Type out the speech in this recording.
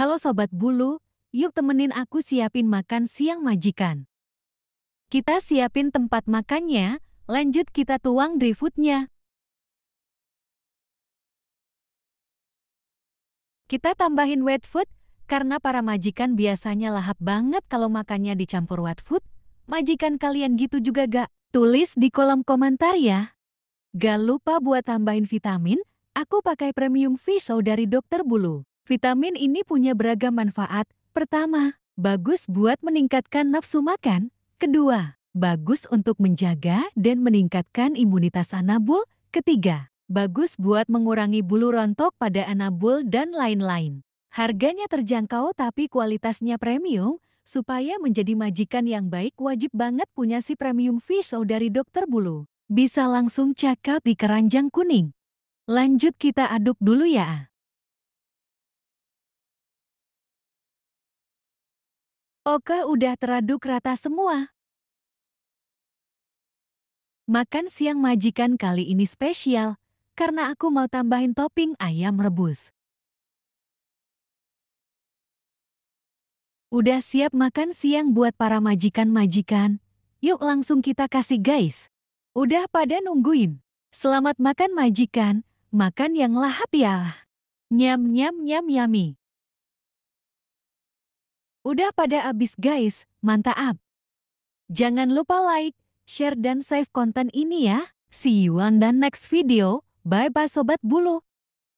Halo Sobat Bulu, yuk temenin aku siapin makan siang majikan. Kita siapin tempat makannya, lanjut kita tuang dry foodnya. Kita tambahin wet food, karena para majikan biasanya lahap banget kalau makannya dicampur wet food. Majikan kalian gitu juga gak? Tulis di kolom komentar ya. Gak lupa buat tambahin vitamin, aku pakai premium fish dari dokter bulu. Vitamin ini punya beragam manfaat. Pertama, bagus buat meningkatkan nafsu makan. Kedua, bagus untuk menjaga dan meningkatkan imunitas anabul. Ketiga, bagus buat mengurangi bulu rontok pada anabul dan lain-lain. Harganya terjangkau tapi kualitasnya premium, supaya menjadi majikan yang baik wajib banget punya si premium fish oil dari dokter bulu. Bisa langsung cakap di keranjang kuning. Lanjut kita aduk dulu ya. Oke udah teraduk rata semua. Makan siang majikan kali ini spesial, karena aku mau tambahin topping ayam rebus. Udah siap makan siang buat para majikan-majikan? Yuk langsung kita kasih guys. Udah pada nungguin. Selamat makan majikan, makan yang lahap ya. Nyam nyam nyam nyami. Udah pada abis guys, mantap. Jangan lupa like, share dan save konten ini ya. See you on the next video. Bye-bye Sobat Bulu.